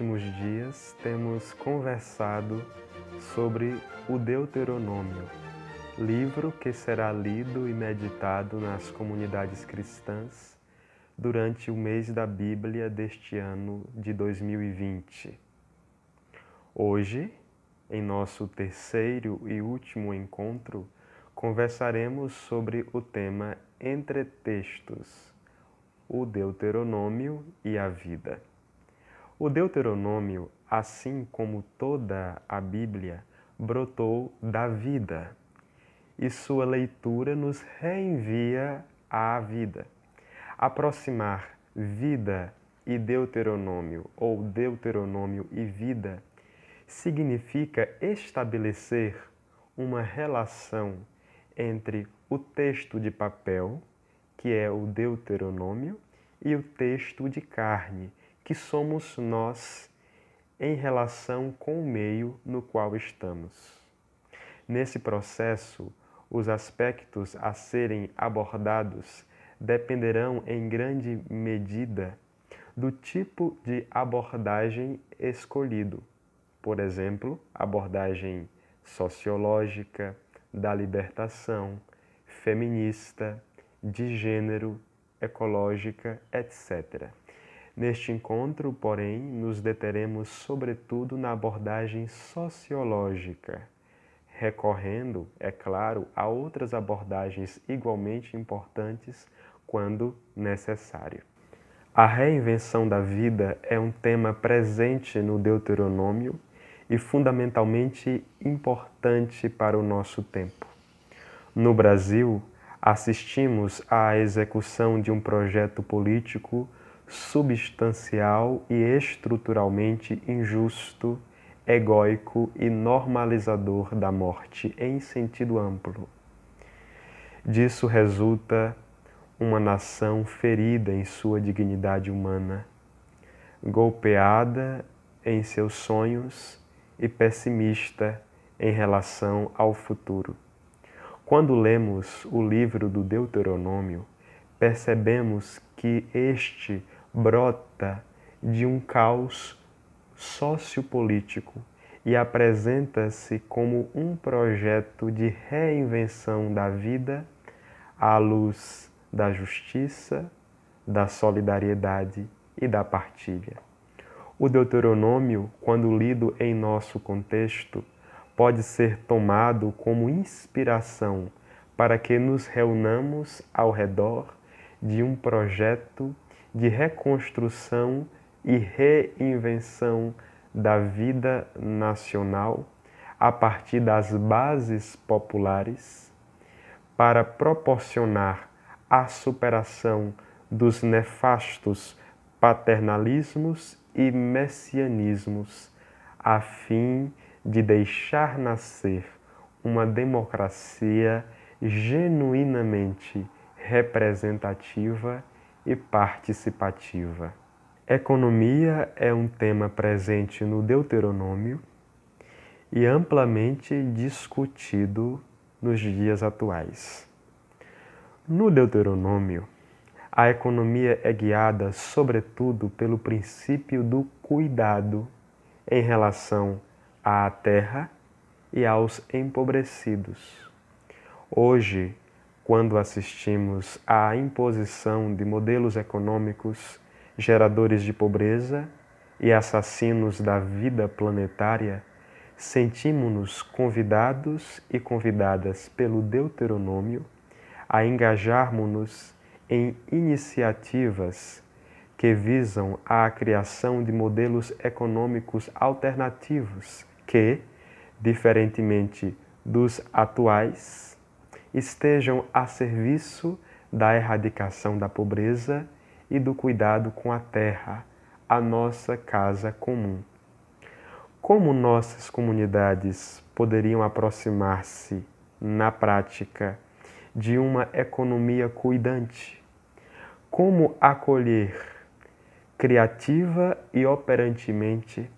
últimos dias temos conversado sobre o Deuteronômio, livro que será lido e meditado nas comunidades cristãs durante o mês da Bíblia deste ano de 2020. Hoje, em nosso terceiro e último encontro, conversaremos sobre o tema Entre Textos, o Deuteronômio e a Vida. O Deuteronômio, assim como toda a Bíblia, brotou da vida e sua leitura nos reenvia à vida. Aproximar vida e Deuteronômio, ou Deuteronômio e vida, significa estabelecer uma relação entre o texto de papel, que é o Deuteronômio, e o texto de carne, que somos nós em relação com o meio no qual estamos. Nesse processo, os aspectos a serem abordados dependerão em grande medida do tipo de abordagem escolhido. Por exemplo, abordagem sociológica, da libertação, feminista, de gênero, ecológica, etc. Neste encontro, porém, nos deteremos sobretudo na abordagem sociológica, recorrendo, é claro, a outras abordagens igualmente importantes quando necessário. A reinvenção da vida é um tema presente no Deuteronômio e fundamentalmente importante para o nosso tempo. No Brasil, assistimos à execução de um projeto político substancial e estruturalmente injusto, egóico e normalizador da morte em sentido amplo. Disso resulta uma nação ferida em sua dignidade humana, golpeada em seus sonhos e pessimista em relação ao futuro. Quando lemos o livro do Deuteronômio, percebemos que este brota de um caos sociopolítico e apresenta-se como um projeto de reinvenção da vida à luz da justiça, da solidariedade e da partilha. O Deuteronômio, quando lido em nosso contexto, pode ser tomado como inspiração para que nos reunamos ao redor de um projeto de reconstrução e reinvenção da vida nacional a partir das bases populares para proporcionar a superação dos nefastos paternalismos e messianismos, a fim de deixar nascer uma democracia genuinamente representativa e participativa. Economia é um tema presente no Deuteronômio e amplamente discutido nos dias atuais. No Deuteronômio, a economia é guiada, sobretudo, pelo princípio do cuidado em relação à terra e aos empobrecidos. Hoje, quando assistimos à imposição de modelos econômicos geradores de pobreza e assassinos da vida planetária, sentimos-nos convidados e convidadas pelo Deuteronômio a engajarmos-nos em iniciativas que visam a criação de modelos econômicos alternativos que, diferentemente dos atuais, estejam a serviço da erradicação da pobreza e do cuidado com a terra, a nossa casa comum. Como nossas comunidades poderiam aproximar-se, na prática, de uma economia cuidante? Como acolher, criativa e operantemente,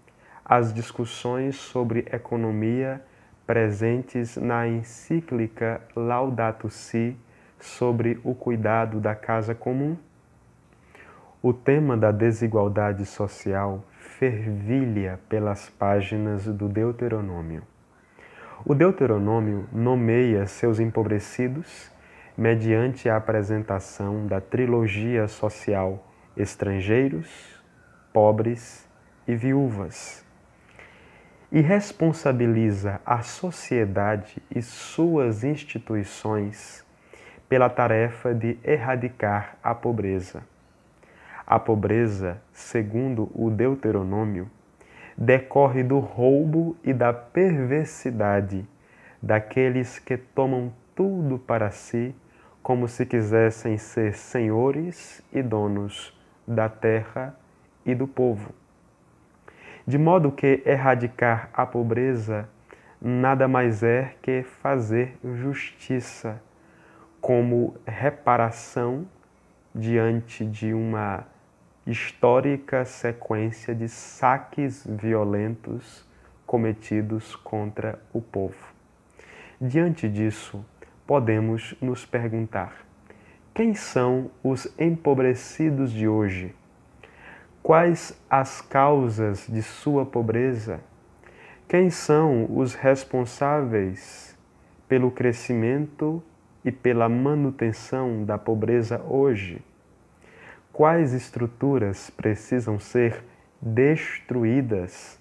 as discussões sobre economia presentes na encíclica Laudato Si sobre o cuidado da casa comum. O tema da desigualdade social fervilha pelas páginas do Deuteronômio. O Deuteronômio nomeia seus empobrecidos mediante a apresentação da trilogia social estrangeiros, pobres e viúvas e responsabiliza a sociedade e suas instituições pela tarefa de erradicar a pobreza. A pobreza, segundo o Deuteronômio, decorre do roubo e da perversidade daqueles que tomam tudo para si como se quisessem ser senhores e donos da terra e do povo. De modo que erradicar a pobreza nada mais é que fazer justiça como reparação diante de uma histórica sequência de saques violentos cometidos contra o povo. Diante disso, podemos nos perguntar: quem são os empobrecidos de hoje? Quais as causas de sua pobreza? Quem são os responsáveis pelo crescimento e pela manutenção da pobreza hoje? Quais estruturas precisam ser destruídas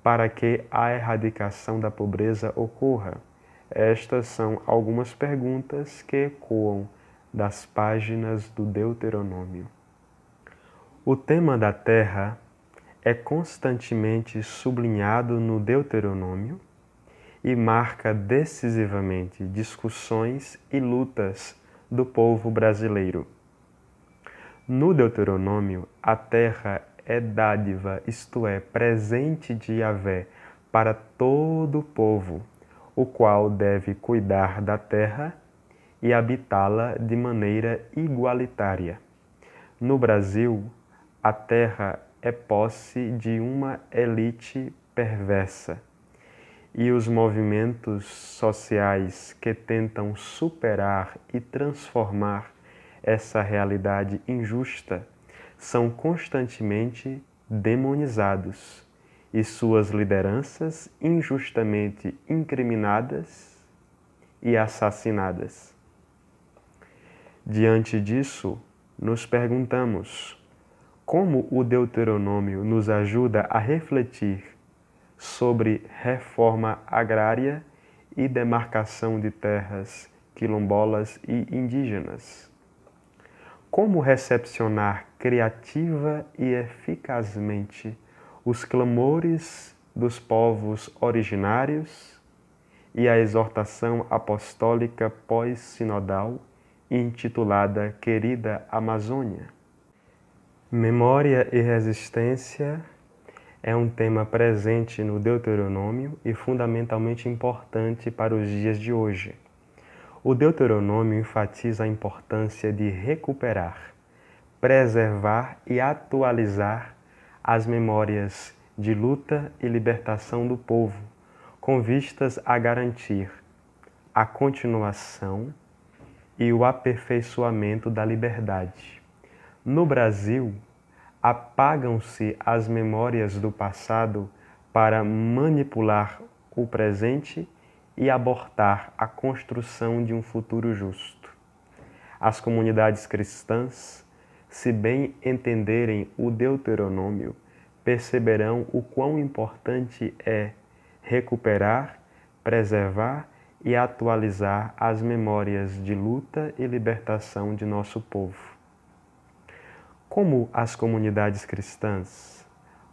para que a erradicação da pobreza ocorra? Estas são algumas perguntas que ecoam das páginas do Deuteronômio. O tema da terra é constantemente sublinhado no Deuteronômio e marca decisivamente discussões e lutas do povo brasileiro. No Deuteronômio, a terra é dádiva, isto é, presente de Yahvé para todo o povo, o qual deve cuidar da terra e habitá-la de maneira igualitária. No Brasil, a terra é posse de uma elite perversa e os movimentos sociais que tentam superar e transformar essa realidade injusta são constantemente demonizados e suas lideranças injustamente incriminadas e assassinadas. Diante disso, nos perguntamos: como o Deuteronômio nos ajuda a refletir sobre reforma agrária e demarcação de terras quilombolas e indígenas. Como recepcionar criativa e eficazmente os clamores dos povos originários e a exortação apostólica pós-sinodal intitulada Querida Amazônia. Memória e resistência é um tema presente no Deuteronômio e fundamentalmente importante para os dias de hoje. O Deuteronômio enfatiza a importância de recuperar, preservar e atualizar as memórias de luta e libertação do povo, com vistas a garantir a continuação e o aperfeiçoamento da liberdade. No Brasil, apagam-se as memórias do passado para manipular o presente e abortar a construção de um futuro justo. As comunidades cristãs, se bem entenderem o Deuteronômio, perceberão o quão importante é recuperar, preservar e atualizar as memórias de luta e libertação de nosso povo. Como as comunidades cristãs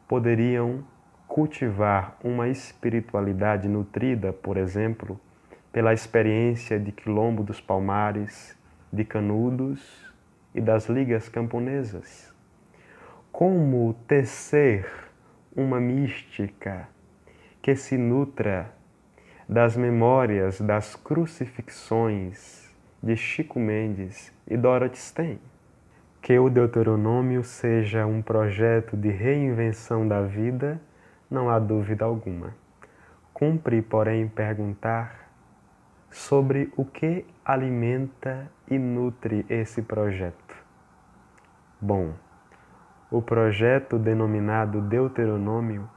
poderiam cultivar uma espiritualidade nutrida, por exemplo, pela experiência de Quilombo dos Palmares, de Canudos e das ligas camponesas? Como tecer uma mística que se nutra das memórias das crucifixões de Chico Mendes e Dorothy Stein? que o Deuteronômio seja um projeto de reinvenção da vida, não há dúvida alguma. Cumpre, porém, perguntar sobre o que alimenta e nutre esse projeto. Bom, o projeto denominado Deuteronômio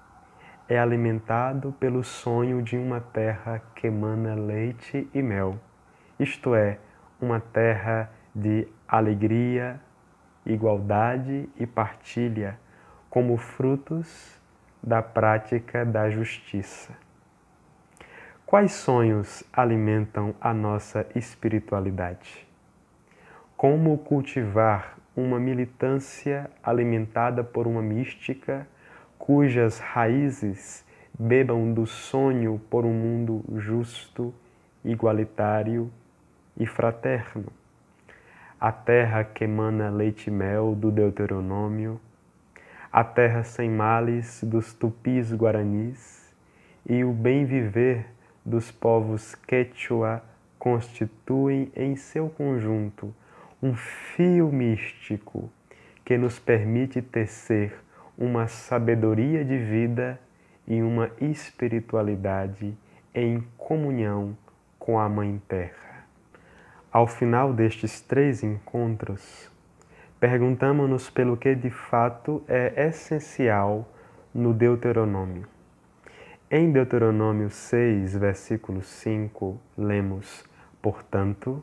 é alimentado pelo sonho de uma terra que emana leite e mel, isto é, uma terra de alegria, igualdade e partilha como frutos da prática da justiça. Quais sonhos alimentam a nossa espiritualidade? Como cultivar uma militância alimentada por uma mística cujas raízes bebam do sonho por um mundo justo, igualitário e fraterno? a terra que emana leite e mel do Deuteronômio, a terra sem males dos tupis guaranis e o bem viver dos povos quechua constituem em seu conjunto um fio místico que nos permite tecer uma sabedoria de vida e uma espiritualidade em comunhão com a Mãe Terra. Ao final destes três encontros, perguntamos-nos pelo que de fato é essencial no Deuteronômio. Em Deuteronômio 6, versículo 5, lemos: Portanto,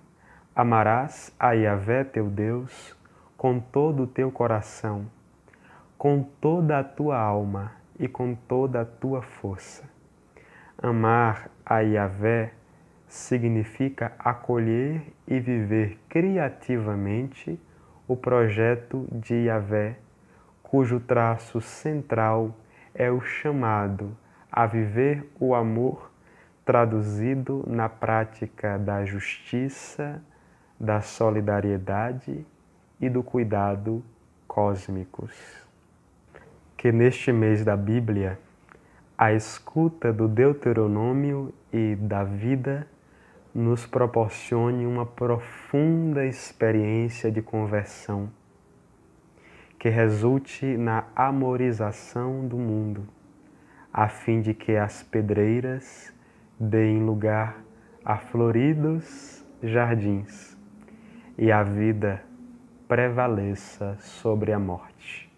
amarás a Yahvé teu Deus com todo o teu coração, com toda a tua alma e com toda a tua força. Amar a Yahvé significa acolher e viver criativamente o projeto de Yahvé, cujo traço central é o chamado a viver o amor traduzido na prática da justiça, da solidariedade e do cuidado cósmicos. Que neste mês da Bíblia, a escuta do Deuteronômio e da vida nos proporcione uma profunda experiência de conversão que resulte na amorização do mundo, a fim de que as pedreiras deem lugar a floridos jardins e a vida prevaleça sobre a morte.